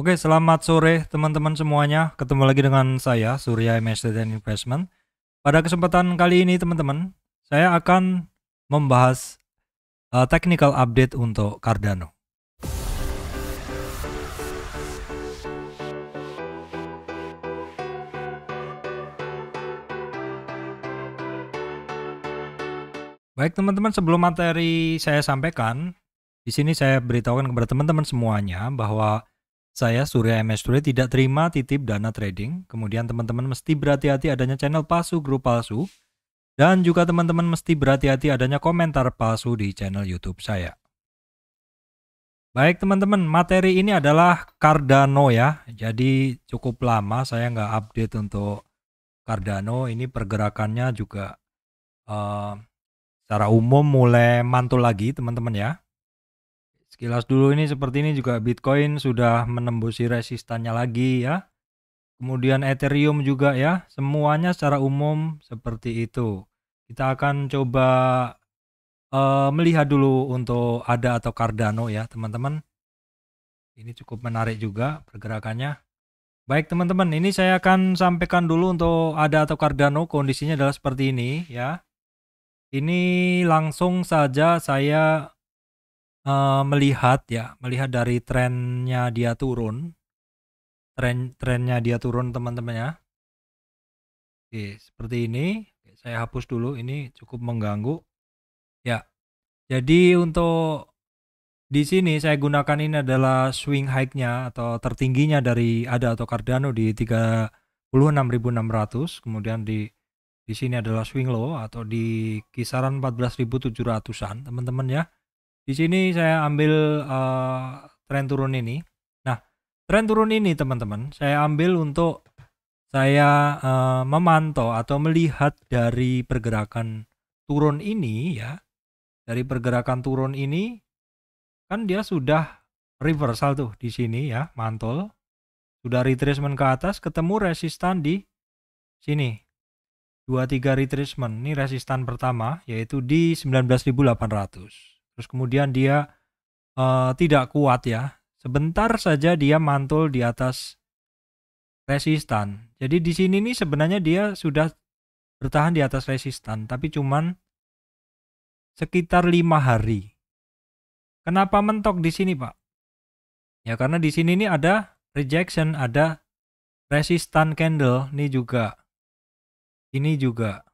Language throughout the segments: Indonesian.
Oke, selamat sore teman-teman semuanya. Ketemu lagi dengan saya, Surya MSD dan Investment. Pada kesempatan kali ini, teman-teman, saya akan membahas uh, technical update untuk Cardano. Baik teman-teman, sebelum materi saya sampaikan, di sini saya beritahukan kepada teman-teman semuanya bahwa saya Surya MS Ture tidak terima titip dana trading. Kemudian teman-teman mesti berhati-hati adanya channel palsu, grup palsu. Dan juga teman-teman mesti berhati-hati adanya komentar palsu di channel YouTube saya. Baik teman-teman, materi ini adalah Cardano ya. Jadi cukup lama saya nggak update untuk Cardano. Ini pergerakannya juga uh, secara umum mulai mantul lagi teman-teman ya. Sekilas dulu ini seperti ini juga Bitcoin sudah menembusi resistannya lagi ya. Kemudian Ethereum juga ya. Semuanya secara umum seperti itu. Kita akan coba uh, melihat dulu untuk ada atau Cardano ya teman-teman. Ini cukup menarik juga pergerakannya. Baik teman-teman, ini saya akan sampaikan dulu untuk ada atau Cardano kondisinya adalah seperti ini ya. Ini langsung saja saya uh, melihat ya, melihat dari trennya dia turun. Tren trennya dia turun teman-teman ya. Oke, seperti ini. saya hapus dulu ini cukup mengganggu. Ya. Jadi untuk di sini saya gunakan ini adalah swing high-nya atau tertingginya dari ADA atau Cardano di 36.600, kemudian di di sini adalah swing low atau di kisaran 14.700-an, teman-teman ya. Di sini saya ambil uh, tren turun ini. Nah, tren turun ini teman-teman, saya ambil untuk saya uh, memantau atau melihat dari pergerakan turun ini ya. Dari pergerakan turun ini kan dia sudah reversal tuh di sini ya, mantul. Sudah retracement ke atas ketemu resistan di sini. 23 retracement. Ini resistan pertama yaitu di 19.800. Terus kemudian dia uh, tidak kuat ya. Sebentar saja dia mantul di atas resistan. Jadi di sini nih sebenarnya dia sudah bertahan di atas resistan, tapi cuman sekitar lima hari. Kenapa mentok di sini, Pak? Ya karena di sini nih ada rejection, ada resistan candle ini juga. Ini juga.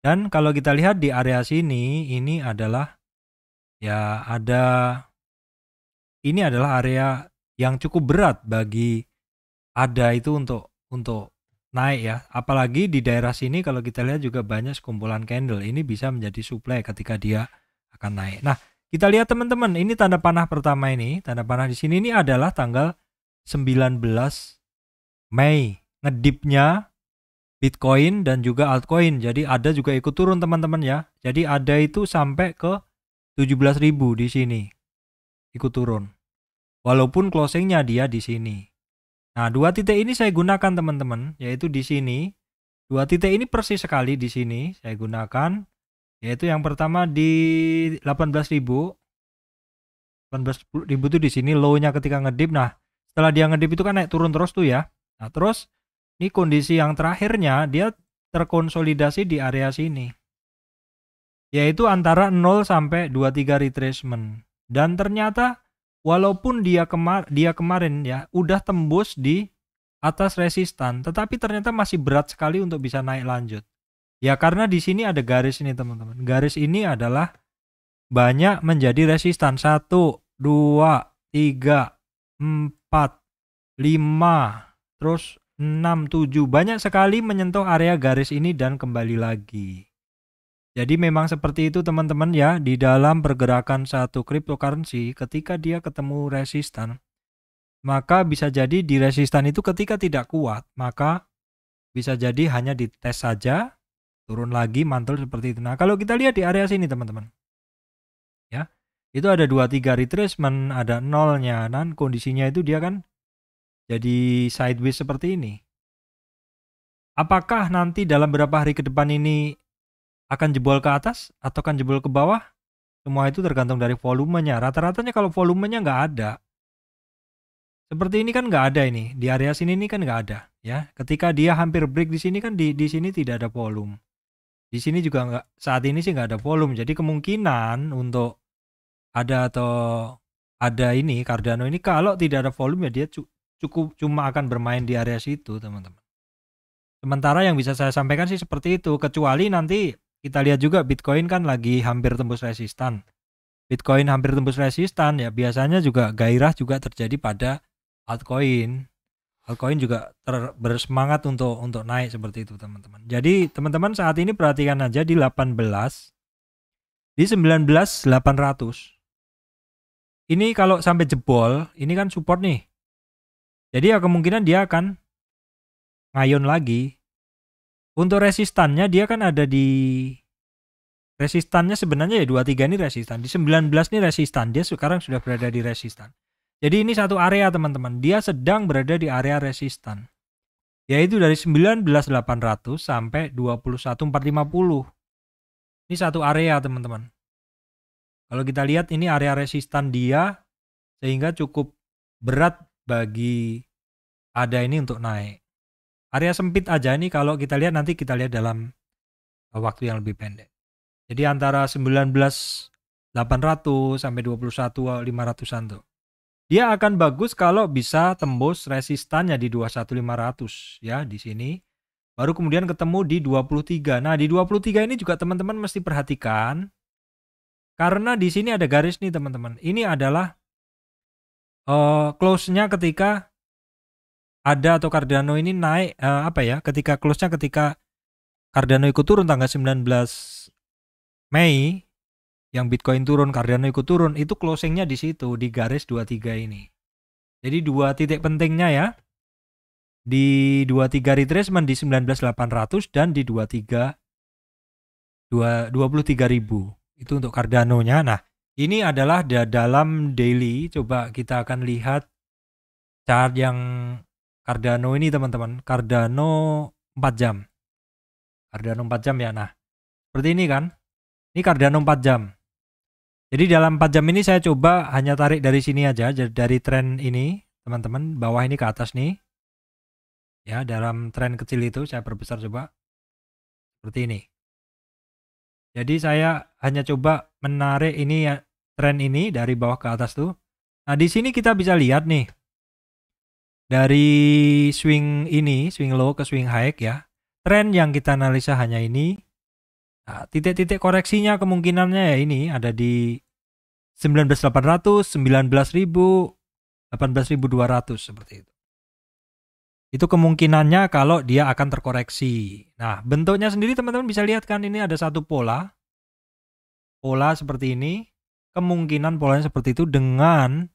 Dan kalau kita lihat di area sini, ini adalah ya ada ini adalah area yang cukup berat bagi ada itu untuk untuk naik ya. Apalagi di daerah sini kalau kita lihat juga banyak sekumpulan candle. Ini bisa menjadi supply ketika dia akan naik. Nah, kita lihat teman-teman, ini tanda panah pertama ini. Tanda panah di sini ini adalah tanggal 19 Mei. Ngedipnya Bitcoin dan juga altcoin. Jadi ada juga ikut turun teman-teman ya. Jadi ada itu sampai ke 17.000 di sini. Ikut turun. Walaupun closingnya dia di sini. Nah, dua titik ini saya gunakan teman-teman, yaitu di sini. Dua titik ini persis sekali di sini saya gunakan, yaitu yang pertama di 18.000. 18.000 itu di sini low-nya ketika ngedip. Nah, setelah dia ngedip itu kan naik turun terus tuh ya. Nah, terus ini kondisi yang terakhirnya dia terkonsolidasi di area sini yaitu antara 0 sampai 23 retracement. Dan ternyata walaupun dia kemar dia kemarin ya udah tembus di atas resistan, tetapi ternyata masih berat sekali untuk bisa naik lanjut. Ya karena di sini ada garis ini teman-teman. Garis ini adalah banyak menjadi resistan. 1 2 3 4 5 terus 6 7 banyak sekali menyentuh area garis ini dan kembali lagi. Jadi memang seperti itu teman-teman ya di dalam pergerakan satu cryptocurrency ketika dia ketemu resistan maka bisa jadi di resistan itu ketika tidak kuat maka bisa jadi hanya dites saja turun lagi mantul seperti itu. Nah, kalau kita lihat di area sini teman-teman. Ya. Itu ada dua tiga retracement, ada nolnya dan kondisinya itu dia kan jadi sideways seperti ini. Apakah nanti dalam beberapa hari ke depan ini akan jebol ke atas atau akan jebol ke bawah semua itu tergantung dari volumenya rata-ratanya kalau volumenya nggak ada seperti ini kan nggak ada ini di area sini ini kan nggak ada ya ketika dia hampir break di sini kan di di sini tidak ada volume di sini juga nggak saat ini sih nggak ada volume jadi kemungkinan untuk ada atau ada ini Cardano ini kalau tidak ada volume ya dia cukup cuma akan bermain di area situ teman-teman sementara yang bisa saya sampaikan sih seperti itu kecuali nanti kita lihat juga Bitcoin kan lagi hampir tembus resistan. Bitcoin hampir tembus resistan ya biasanya juga gairah juga terjadi pada altcoin. Altcoin juga ter bersemangat untuk untuk naik seperti itu teman-teman. Jadi teman-teman saat ini perhatikan aja di 18 di 19800. Ini kalau sampai jebol, ini kan support nih. Jadi ya kemungkinan dia akan ngayon lagi untuk resistannya dia kan ada di resistannya sebenarnya ya 23 ini resistan. Di 19 ini resistan. Dia sekarang sudah berada di resistan. Jadi ini satu area teman-teman. Dia sedang berada di area resistan. Yaitu dari 19800 sampai 21450. Ini satu area teman-teman. Kalau kita lihat ini area resistan dia sehingga cukup berat bagi ada ini untuk naik. Area sempit aja ini kalau kita lihat nanti kita lihat dalam eh, waktu yang lebih pendek. Jadi antara 19.800 sampai 21.500an tuh. Dia akan bagus kalau bisa tembus resistannya di 21.500 ya di sini. Baru kemudian ketemu di 23. Nah, di 23 ini juga teman-teman mesti perhatikan karena di sini ada garis nih teman-teman. Ini adalah uh, close-nya ketika ADA atau Cardano ini naik uh, apa ya ketika close-nya ketika Cardano ikut turun tanggal 19 Mei yang Bitcoin turun, Cardano ikut turun, itu closingnya di situ di garis 23 ini. Jadi dua titik pentingnya ya di 23 retracement di 19800 dan di 23 23000 itu untuk Cardano-nya. Nah, ini adalah dalam daily coba kita akan lihat chart yang Cardano ini teman-teman, Cardano 4 jam. Cardano 4 jam ya. Nah, seperti ini kan. Ini Cardano 4 jam. Jadi dalam 4 jam ini saya coba hanya tarik dari sini aja, dari tren ini, teman-teman, bawah ini ke atas nih. Ya, dalam tren kecil itu saya perbesar coba. Seperti ini. Jadi saya hanya coba menarik ini ya, tren ini dari bawah ke atas tuh. Nah, di sini kita bisa lihat nih. Dari swing ini, swing low ke swing high ya. Tren yang kita analisa hanya ini. Nah, titik-titik nah, koreksinya kemungkinannya ya ini ada di 19800, 19000, 18200 seperti itu. Itu kemungkinannya kalau dia akan terkoreksi. Nah, bentuknya sendiri teman-teman bisa lihat kan ini ada satu pola. Pola seperti ini. Kemungkinan polanya seperti itu dengan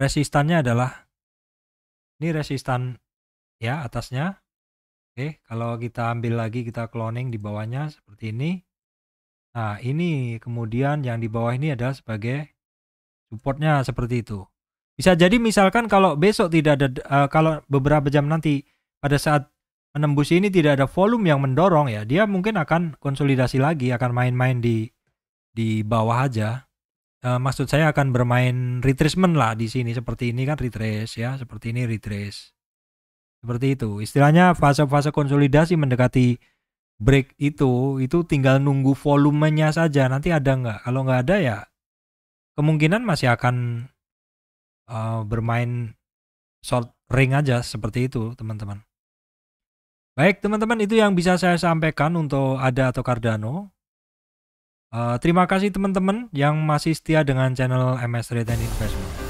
resistannya adalah ini resistan ya atasnya oke kalau kita ambil lagi kita cloning di bawahnya seperti ini nah ini kemudian yang di bawah ini adalah sebagai supportnya seperti itu bisa jadi misalkan kalau besok tidak ada uh, kalau beberapa jam nanti pada saat menembus ini tidak ada volume yang mendorong ya dia mungkin akan konsolidasi lagi akan main-main di di bawah aja Eh, maksud saya akan bermain retracement lah di sini seperti ini kan retrace ya seperti ini retrace seperti itu istilahnya fase-fase konsolidasi mendekati break itu itu tinggal nunggu volumenya saja nanti ada nggak kalau nggak ada ya kemungkinan masih akan uh, bermain short ring aja seperti itu teman-teman baik teman-teman itu yang bisa saya sampaikan untuk ada atau Cardano Uh, terima kasih teman-teman yang masih setia dengan channel MS and Investment.